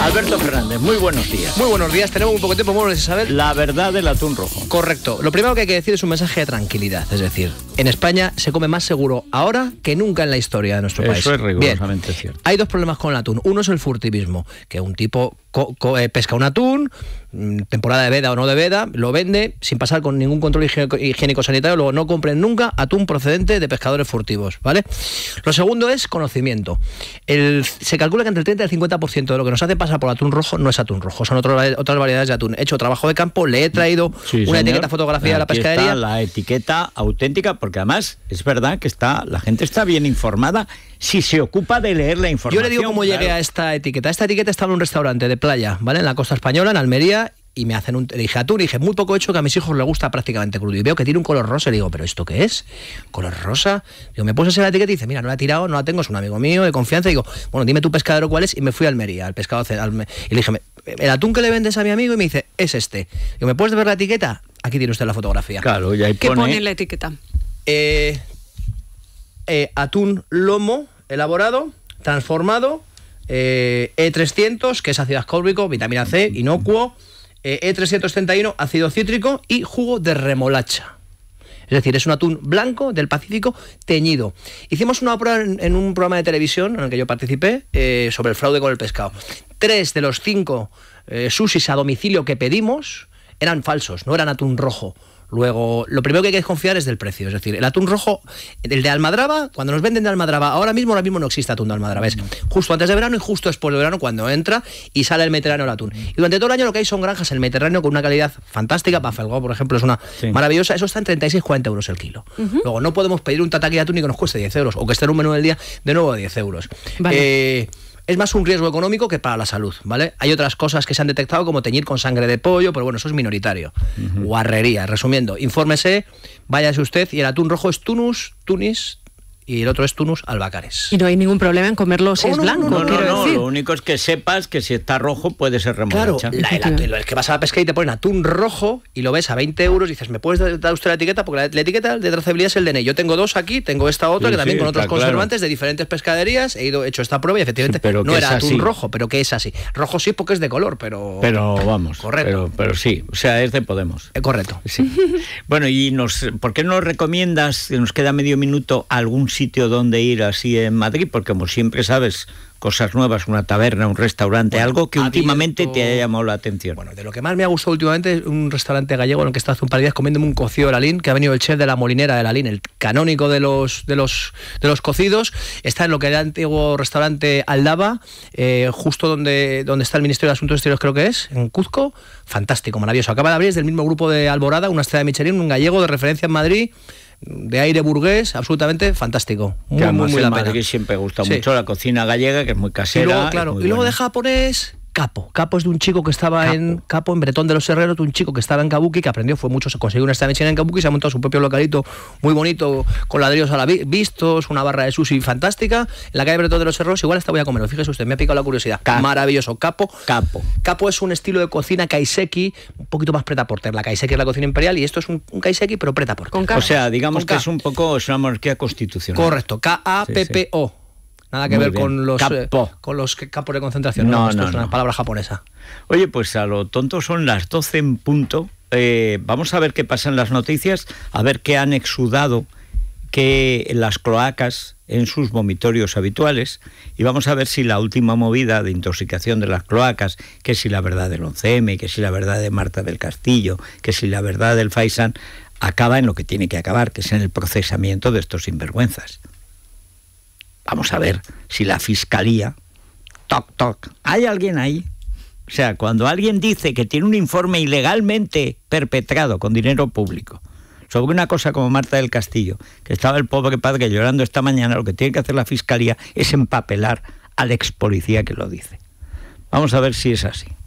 Alberto Fernández, muy buenos días. Muy buenos días, tenemos un poco de tiempo, bueno, de saber. La verdad del atún rojo. Correcto. Lo primero que hay que decir es un mensaje de tranquilidad, es decir, en España se come más seguro ahora que nunca en la historia de nuestro país. Eso es rigurosamente cierto. Hay dos problemas con el atún. Uno es el furtivismo, que un tipo eh, pesca un atún, mm, temporada de veda o no de veda, lo vende sin pasar con ningún control higiénico-sanitario, luego no compren nunca atún procedente de pescadores furtivos, ¿vale? Lo segundo es conocimiento. El, se calcula que entre el 30 y el 50% de lo que nos hace pasar por atún rojo no es atún rojo, son otras variedades de atún. He hecho trabajo de campo, le he mm. traído una etiqueta fotografía de la pescadería. la etiqueta auténtica, porque además es verdad que está, la gente está bien informada si se ocupa de leer la información. Yo le digo cómo llegué a esta etiqueta. Esta etiqueta estaba en un restaurante de playa, ¿vale? En la costa española, en Almería, y me hacen un. Le dije a dije, muy poco hecho que a mis hijos les gusta prácticamente crudo. Y veo que tiene un color rosa. Y digo, ¿pero esto qué es? ¿Color rosa? Digo, me hacer la etiqueta y dice, mira, no la he tirado, no la tengo, es un amigo mío de confianza. Y digo, bueno, dime tu pescadero cuál es. Y me fui a Almería, al pescado. y le dije, el atún que le vendes a mi amigo, y me dice, es este. Digo, ¿me puedes ver la etiqueta? Aquí tiene usted la fotografía. Claro, y ahí ¿Qué pone, en la etiqueta? Eh, eh, atún lomo elaborado, transformado e300, eh, e que es ácido ascórbico, vitamina C, inocuo, E331, eh, e ácido cítrico y jugo de remolacha. Es decir, es un atún blanco del Pacífico teñido. Hicimos una prueba en, un programa de televisión en el que yo participé eh, sobre el fraude con el pescado. Tres de los cinco sushis a domicilio que pedimos eran falsos, no eran atún rojo. Luego, lo primero que hay que desconfiar es del precio. Es decir, el atún rojo, el de Almadraba, cuando nos venden de Almadraba, ahora mismo, ahora mismo no existe atún de Almadraba. Es justo antes de verano y justo después de verano cuando entra y sale el Mediterráneo el atún. Y durante todo el año lo que hay son granjas en el Mediterráneo con una calidad fantástica. Pafelgo, por ejemplo, es una maravillosa. Eso está en 36-40 euros el kilo. Luego, no podemos pedir un tataki de atún y que nos cueste 10 euros o que esté en un menú del día de nuevo 10 euros. Eh, es más un riesgo económico que para la salud, ¿vale? Hay otras cosas que se han detectado como teñir con sangre de pollo, pero bueno, eso es minoritario. Guarrería, resumiendo, infórmese, váyase usted y el atún rojo es tunus, tunis, y el otro es Tunus albacares. Y no hay ningún problema en comerlo si oh, es blanco. No, no, no lo único es que sepas que si está rojo puede ser remolacha. Claro, el, que vas a la pesca y te ponen atún rojo y lo ves a 20 euros y dices, ¿me puedes dar usted la etiqueta? Porque la, etiqueta de trazabilidad es el DNI. Yo tengo dos aquí, tengo esta otra, que también con otros conservantes de diferentes pescaderías he ido hecho esta prueba y efectivamente no era atún rojo, pero que es así. Rojo sí porque es de color, pero... Pero vamos, correcto. Pero, sí, o sea, es de Podemos. Eh, correcto. bueno, y nos, ¿por qué nos recomiendas, nos queda medio minuto, algún sitio sitio donde ir así en Madrid? Porque como siempre sabes, cosas nuevas, una taberna, un restaurante, algo que últimamente te haya llamado la atención. Bueno, de lo que más me ha gustado últimamente es un restaurante gallego en el que está hace un par de días comiéndome un cocido de Lin que ha venido el chef de la molinera de la Lin el canónico de los, de los, de los cocidos. Está en lo que era el antiguo restaurante Aldaba, eh, justo donde, donde está el Ministerio de Asuntos Exteriores, creo que es, en Cuzco. Fantástico, maravilloso. Acaba de abrir, es del mismo grupo de Alborada, una estrella de Michelin, un gallego de referencia en Madrid de aire burgués, absolutamente fantástico. Muy, que muy, muy siempre gusta mucho la cocina gallega, que es muy casera. Y luego, claro, y luego de japonés, Capo. Capo es de un chico que estaba en Capo, en Bretón de los Herreros, de un chico que estaba en Kabuki, que aprendió, fue mucho, se consiguió una estancia en Kabuki, se ha montado su propio localito muy bonito, con ladrillos a la vista, vistos, una barra de sushi fantástica. En la calle Bretón de los Herreros, igual hasta voy a comerlo. Fíjese usted, me ha picado la curiosidad. Maravilloso. Capo. Capo. Capo es un estilo de cocina kaiseki, un poquito más preta La kaiseki es la cocina imperial y esto es un, kaiseki, pero preta O sea, digamos que es un poco, es una monarquía constitucional. Correcto. K-A-P-P-O. Nada que ver con los, eh, con los campos de concentración. No, no, es una palabra japonesa. Oye, pues a lo tonto son las 12 en punto. Eh, vamos a ver qué pasa en las noticias, a ver qué han exudado que las cloacas en sus vomitorios habituales y vamos a ver si la última movida de intoxicación de las cloacas, que si la verdad del 11M, que si la verdad de Marta del Castillo, que si la verdad del Faisan, acaba en lo que tiene que acabar, que es en el procesamiento de estos sinvergüenzas. Vamos a ver si la fiscalía. Toc, toc. ¿Hay alguien ahí? O sea, cuando alguien dice que tiene un informe ilegalmente perpetrado con dinero público sobre una cosa como Marta del Castillo, que estaba el pobre padre llorando esta mañana, lo que tiene que hacer la fiscalía es empapelar al ex policía que lo dice. Vamos a ver si es así.